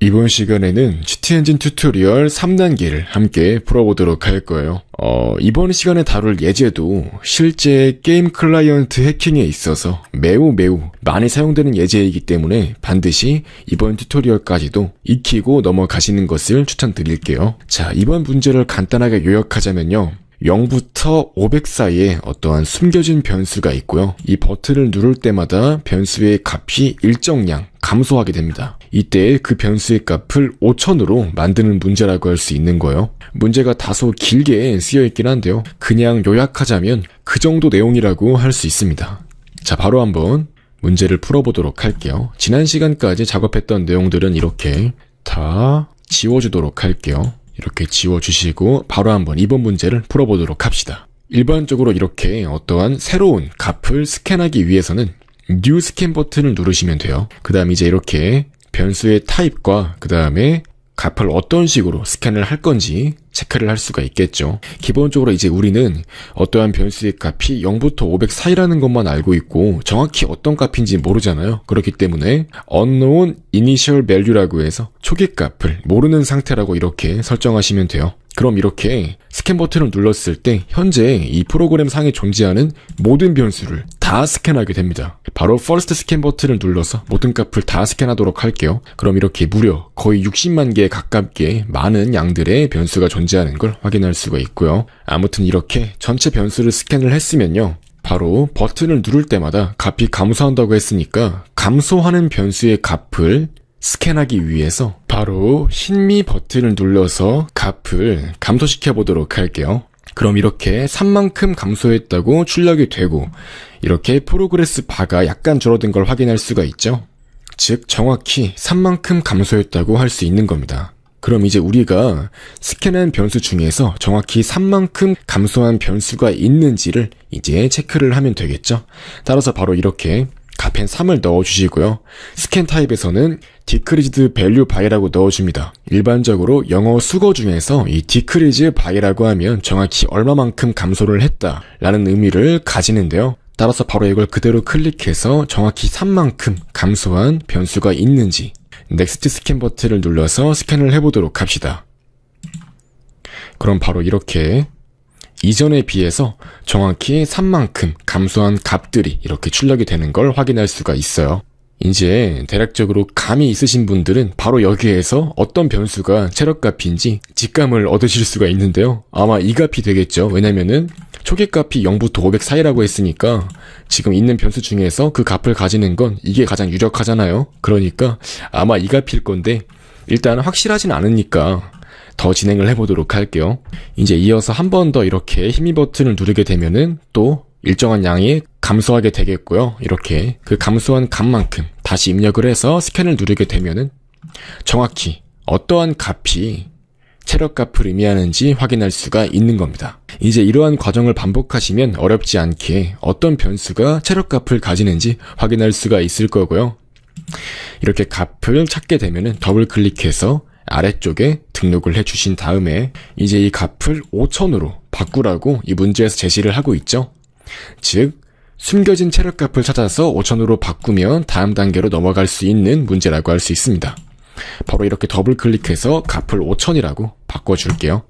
이번 시간에는 GT 엔진 튜토리얼 3단계를 함께 풀어보도록 할 거예요. 어, 이번 시간에 다룰 예제도 실제 게임 클라이언트 해킹에 있어서 매우 매우 많이 사용되는 예제이기 때문에 반드시 이번 튜토리얼까지도 익히고 넘어가시는 것을 추천드릴게요. 자, 이번 문제를 간단하게 요약하자면요. 0부터 500 사이에 어떠한 숨겨진 변수가 있고요. 이 버튼을 누를 때마다 변수의 값이 일정량 감소하게 됩니다. 이때 그 변수의 값을 5천으로 만드는 문제라고 할 수 있는 거예요. 문제가 다소 길게 쓰여 있긴 한데요. 그냥 요약하자면 그 정도 내용이라고 할 수 있습니다. 자, 바로 한번 문제를 풀어보도록 할게요. 지난 시간까지 작업했던 내용들은 이렇게 다 지워주도록 할게요. 이렇게 지워주시고 바로 한번 2번 문제를 풀어보도록 합시다. 일반적으로 이렇게 어떠한 새로운 값을 스캔하기 위해서는 New Scan 버튼을 누르시면 돼요. 그 다음 이제 이렇게 변수의 타입과 그 다음에 값을 어떤 식으로 스캔을 할 건지 체크를 할 수가 있겠죠. 기본적으로 이제 우리는 어떠한 변수의 값이 0부터 500 사이라는 것만 알고 있고 정확히 어떤 값인지 모르잖아요. 그렇기 때문에 unknown initial value라고 해서 초기 값을 모르는 상태라고 이렇게 설정하시면 돼요. 그럼 이렇게 스캔 버튼을 눌렀을 때 현재 이 프로그램 상에 존재하는 모든 변수를 다 스캔하게 됩니다. 바로 퍼스트 스캔 버튼을 눌러서 모든 값을 다 스캔하도록 할게요. 그럼 이렇게 무려 거의 60만 개에 가깝게 많은 양들의 변수가 존재하는 걸 확인할 수가 있고요. 아무튼 이렇게 전체 변수를 스캔을 했으면요. 바로 버튼을 누를 때마다 값이 감소한다고 했으니까 감소하는 변수의 값을 스캔하기 위해서 바로 신미 버튼을 눌러서 값을 감소시켜 보도록 할게요. 그럼 이렇게 3만큼 감소했다고 출력이 되고 이렇게 프로그레스 바가 약간 줄어든 걸 확인할 수가 있죠. 즉 정확히 3만큼 감소했다고 할 수 있는 겁니다. 그럼 이제 우리가 스캔한 변수 중에서 정확히 3만큼 감소한 변수가 있는지를 이제 체크를 하면 되겠죠. 따라서 바로 이렇게 가펜 3을 넣어주시고요. 스캔 타입에서는 decreased v 라고 넣어줍니다. 일반적으로 영어 수거 중에서 이 d e c r e a s 라고 하면 정확히 얼마만큼 감소를 했다 라는 의미를 가지는데요. 따라서 바로 이걸 그대로 클릭해서 정확히 3만큼 감소한 변수가 있는지 넥스트 스캔 버튼을 눌러서 스캔을 해보도록 합시다. 그럼 바로 이렇게 이전에 비해서 정확히 3만큼 감소한 값들이 이렇게 출력이 되는 걸 확인할 수가 있어요. 이제 대략적으로 감이 있으신 분들은 바로 여기에서 어떤 변수가 체력값인지 직감을 얻으실 수가 있는데요. 아마 이 값이 되겠죠. 왜냐면은 초기값이 0부터 500 사이라고 했으니까 지금 있는 변수 중에서 그 값을 가지는 건 이게 가장 유력하잖아요. 그러니까 아마 이 값일 건데 일단 확실하진 않으니까 더 진행을 해보도록 할게요. 이제 이어서 한 번 더 이렇게 힘이 버튼을 누르게 되면은 또 일정한 양이 감소하게 되겠고요. 이렇게 그 감소한 값만큼 다시 입력을 해서 스캔을 누르게 되면은 정확히 어떠한 값이 체력 값을 의미하는지 확인할 수가 있는 겁니다. 이제 이러한 과정을 반복하시면 어렵지 않게 어떤 변수가 체력 값을 가지는지 확인할 수가 있을 거고요. 이렇게 값을 찾게 되면 더블 클릭해서 아래쪽에 등록을 해주신 다음에 이제 이 값을 5천으로 바꾸라고 이 문제에서 제시를 하고 있죠. 즉 숨겨진 체력값을 찾아서 5천으로 바꾸면 다음 단계로 넘어갈 수 있는 문제라고 할 수 있습니다. 바로 이렇게 더블 클릭해서 값을 5천이라고 바꿔줄게요.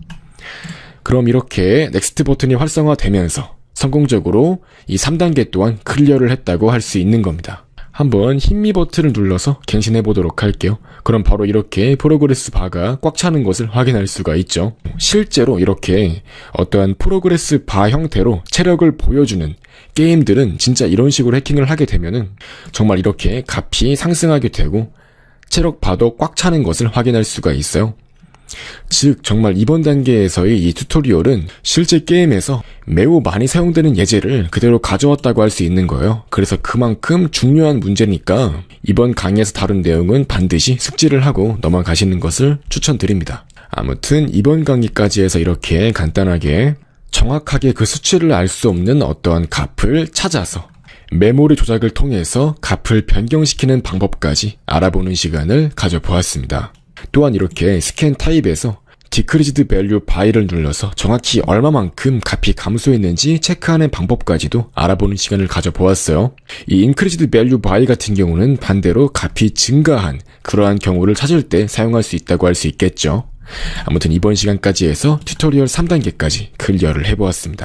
그럼 이렇게 넥스트 버튼이 활성화되면서 성공적으로 이 3단계 또한 클리어를 했다고 할 수 있는 겁니다. 한번 힘미 버튼을 눌러서 갱신해 보도록 할게요. 그럼 바로 이렇게 프로그레스 바가 꽉 차는 것을 확인할 수가 있죠. 실제로 이렇게 어떠한 프로그레스 바 형태로 체력을 보여주는 게임들은 진짜 이런 식으로 해킹을 하게 되면은 정말 이렇게 값이 상승하게 되고 체력 바도 꽉 차는 것을 확인할 수가 있어요. 즉 정말 이번 단계에서의 이 튜토리얼은 실제 게임에서 매우 많이 사용되는 예제를 그대로 가져왔다고 할 수 있는 거예요. 그래서 그만큼 중요한 문제니까 이번 강의에서 다룬 내용은 반드시 숙지를 하고 넘어가시는 것을 추천드립니다. 아무튼 이번 강의까지 해서 이렇게 간단하게 정확하게 그 수치를 알 수 없는 어떠한 값을 찾아서 메모리 조작을 통해서 값을 변경시키는 방법까지 알아보는 시간을 가져보았습니다. 또한 이렇게 스캔 타입에서 e 크리지드 u e 바이를 눌러서 정확히 얼마만큼 값이 감소했는지 체크하는 방법까지도 알아보는 시간을 가져보았어요. 이 i 인크리지드 u e 바이 같은 경우는 반대로 값이 증가한 그러한 경우를 찾을 때 사용할 수 있다고 할 수 있겠죠. 아무튼 이번 시간까지 해서 튜토리얼 3단계까지 클리어를 해보았습니다.